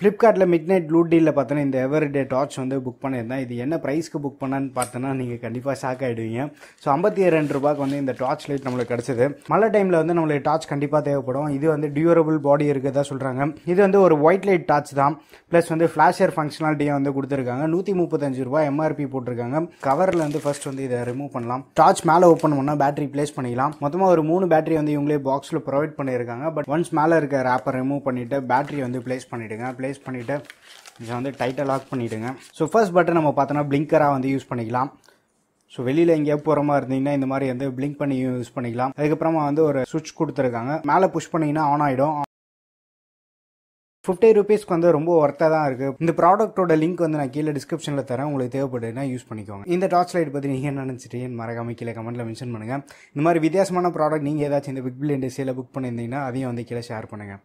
ஃப்ளிப்கார்ட்டில் mid night blue டீலில் பார்த்தோன்னா இந்த எவர்டே டார்ச் வந்து புக் பண்ணியிருந்தேன் இது என்ன ப்ரைஸ்க்கு புக் பண்ணான்னு பார்த்தோன்னா நீங்கள் கண்டிப்பாக ஷாக் ஆகிடுவீங்க ஸோ ஐம்பத்தி ரெண்டு ரூபாய்க்கு வந்து இந்த டார்ச் லைட் நம்மளுக்கு கிடச்சிது மழை டைமில் வந்து நம்மளுக்கு டார்ச் கண்டிப்பாக தேவைப்படும் இது வந்து டியூரபிள் பாடி இருக்கிறதா சொல்கிறாங்க இது வந்து ஒரு ஒயிட் லைட் டார்ச் தான் ப்ளஸ் வந்து ஃப்ளாஷர் ஃபங்க்ஷனாலிட்டியாக வந்து கொடுத்துருக்காங்க நூற்றி முப்பத்தஞ்சு ரூபா எம்ஆர்பி போட்டிருக்காங்க கவரில் வந்து ஃபர்ஸ்ட் வந்து இதை ரிமூவ் பண்ணலாம் டார்ச் மேலே ஓப்பன் பண்ணால் பேட்டரி ப்ளேஸ் பண்ணிக்கலாம் மொத்தமாக ஒரு மூணு பேட்டரி வந்து இவங்களே பாக்ஸில் ப்ரொவைட் பண்ணியிருக்காங்க பட் ஒன்ஸ் மேலே இருக்க ரேப்பர் ரிமூவ் பண்ணிவிட்டு பேட்டரி வந்து ப்ளேஸ் பண்ணிவிடுங்க ப்ளேஸ் பண்ணிவிட்டு இதை வந்து டைட்டை லாக் பண்ணிவிடுங்க ஸோ ஃபர்ஸ்ட் பட்டன் நம்ம பார்த்தோன்னா பிளிங்கராக வந்து யூஸ் பண்ணிக்கலாம் ஸோ வெளியில் எங்கேயோ போகிற மாதிரி இருந்தீங்கன்னா இந்த மாதிரி வந்து பிளிங்க் பண்ணி யூஸ் பண்ணிக்கலாம் அதுக்கப்புறமா வந்து ஒரு சுவிட்ச் கொடுத்துருக்காங்க மேலே புஷ் பண்ணிங்கன்னா ஆன் ஆகிடும் ஃபிஃப்டி ருபீஸ்க்கு வந்து ரொம்ப ஒர்த்தாக தான் இருக்குது இந்த ப்ராடக்ட்டோட லிங்க் வந்து நான் கீழே டிஸ்கிரிப்ஷனில் தரேன் உங்களுக்கு தேவைப்படுதுன்னா யூஸ் பண்ணிக்கோங்க இந்த டார்ச் லைட் பற்றி நீங்கள் என்ன நினச்சிட்டீங்கன்னு மறக்காம கீழே கமெண்ட்டில் மென்ஷன் பண்ணுங்கள் இந்த மாதிரி வித்தியாசமான ப்ராடக்ட் நீங்கள் ஏதாச்சும் இந்த பிக் பில் இண்டஸ்ட்ரியில் புக் பண்ணியிருந்தீங்கன்னா அதையும் வந்து கீழே ஷேர் பண்ணுங்கள்